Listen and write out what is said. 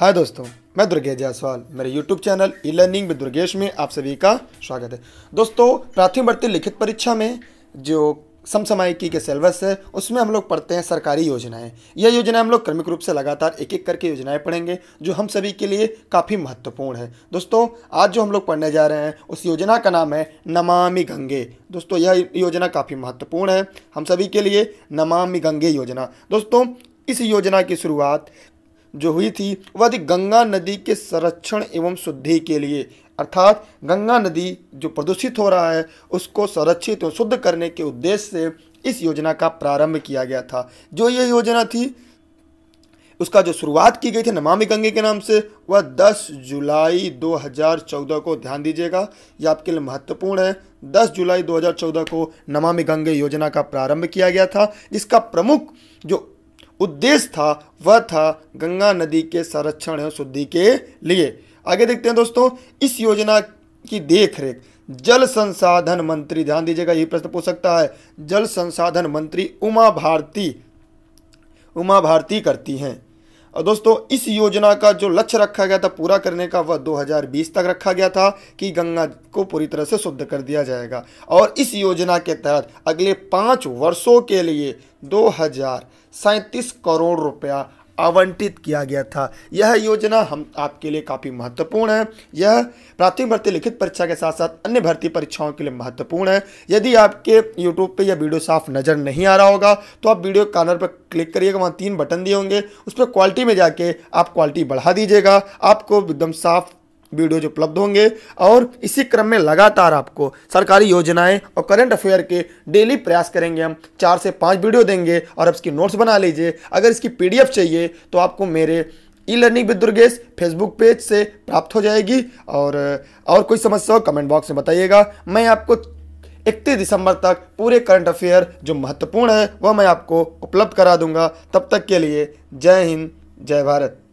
हाय दोस्तों मैं दुर्गेश जायसवाल मेरे YouTube channel e learning with Durgesh में आप सभी का स्वागत है दोस्तों प्राथमिक भर्ती लिखित परीक्षा में जो समसामयिकी के सिलेबस है उसमें हम लोग पढ़ते हैं सरकारी योजनाएं यह योजनाएं हम लोग क्रमिक रूप से लगातार एक एक करके योजनाएं पढ़ेंगे जो हम सभी के लिए काफ़ी महत्वपूर्ण है दोस्तों आज जो हम लोग पढ़ने जा रहे हैं उस योजना का नाम है नमामि गंगे दोस्तों यह योजना काफ़ी महत्वपूर्ण है हम सभी के लिए नमामि गंगे योजना दोस्तों इस योजना की शुरुआत जो हुई थी वह थी गंगा नदी के संरक्षण एवं शुद्धि के लिए अर्थात गंगा नदी जो प्रदूषित हो रहा है उसको संरक्षित एवं शुद्ध करने के उद्देश्य से इस योजना का प्रारंभ किया गया था जो ये योजना थी उसका जो शुरुआत की गई थी नमामि गंगे के नाम से वह 10 जुलाई 2014 को ध्यान दीजिएगा यह आपके लिए महत्वपूर्ण है 10 जुलाई 2014 को नमामि गंगे योजना का प्रारंभ किया गया था जिसका प्रमुख जो उद्देश्य था वह था गंगा नदी के संरक्षण एवं शुद्धि के लिए आगे देखते हैं दोस्तों इस योजना की देखरेख जल संसाधन मंत्री ध्यान दीजिएगा यही प्रश्न पूछ सकता है जल संसाधन मंत्री उमा भारती उमा भारती करती हैं और दोस्तों इस योजना का जो लक्ष्य रखा गया था पूरा करने का वह 2020 तक रखा गया था कि गंगा को पूरी तरह से शुद्ध कर दिया जाएगा और इस योजना के तहत अगले पाँच वर्षों के लिए दो करोड़ रुपया आवंटित किया गया था यह योजना हम आपके लिए काफ़ी महत्वपूर्ण है यह प्राथमिक भर्ती लिखित परीक्षा के साथ साथ अन्य भर्ती परीक्षाओं के लिए महत्वपूर्ण है यदि आपके यूट्यूब पर यह वीडियो साफ नज़र नहीं आ रहा होगा तो आप वीडियो कॉर्नर पर क्लिक करिएगा वहाँ तीन बटन दिए होंगे उस पर क्वालिटी में जाके आप क्वालिटी बढ़ा दीजिएगा आपको एकदम साफ वीडियोज उपलब्ध होंगे और इसी क्रम में लगातार आपको सरकारी योजनाएं और करंट अफेयर के डेली प्रयास करेंगे हम चार से पाँच वीडियो देंगे और इसकी नोट्स बना लीजिए अगर इसकी पीडीएफ चाहिए तो आपको मेरे e learning with Durgesh Facebook page से प्राप्त हो जाएगी और और कोई समस्या हो कमेंट बॉक्स में बताइएगा मैं आपको इकतीस दिसंबर तक पूरे करंट अफेयर जो महत्वपूर्ण है वह मैं आपको उपलब्ध करा दूंगा तब तक के लिए जय हिंद जय भारत